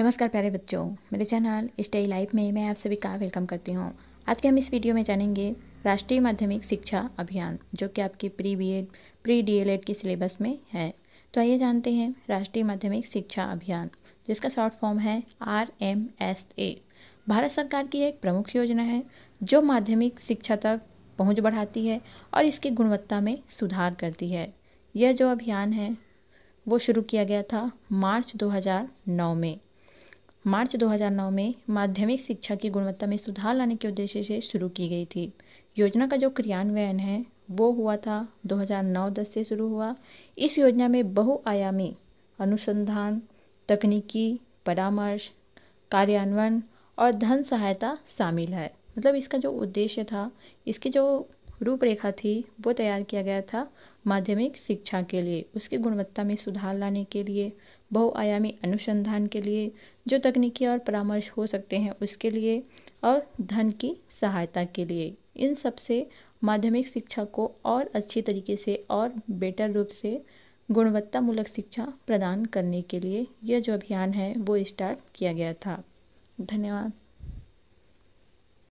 नमस्कार प्यारे बच्चों मेरे चैनल स्टडी लाइफ में मैं आप सभी का वेलकम करती हूँ आज के हम इस वीडियो में जानेंगे राष्ट्रीय माध्यमिक शिक्षा अभियान जो कि आपके pre B Ed pre D El Ed के सिलेबस में है तो आइए जानते हैं राष्ट्रीय माध्यमिक शिक्षा अभियान जिसका शॉर्ट फॉर्म है R M S A Bharat सरकार की एक प्रमुख योजना है जो माध्यमिक शिक्षा तक पहुँच बढ़ाती है और इसकी गुणवत्ता में सुधार करती है यह जो अभियान है वो शुरू किया गया था मार्च 2009 में मार्च 2009 में माध्यमिक शिक्षा की गुणवत्ता में सुधार लाने के उद्देश्य से शुरू की गई थी योजना का जो क्रियान्वयन है वो हुआ था 2009-10 से शुरू हुआ इस योजना में बहुआयामी अनुसंधान तकनीकी परामर्श कार्यान्वयन और धन सहायता शामिल है मतलब इसका जो उद्देश्य था इसकी जो रूपरेखा थी वो तैयार किया गया था माध्यमिक शिक्षा के लिए उसकी गुणवत्ता में सुधार लाने के लिए बहुआयामी अनुसंधान के लिए जो तकनीकी और परामर्श हो सकते हैं उसके लिए और धन की सहायता के लिए इन सब से माध्यमिक शिक्षा को और अच्छी तरीके से और बेटर रूप से गुणवत्तामूलक शिक्षा प्रदान करने के लिए यह जो अभियान है वो स्टार्ट किया गया था धन्यवाद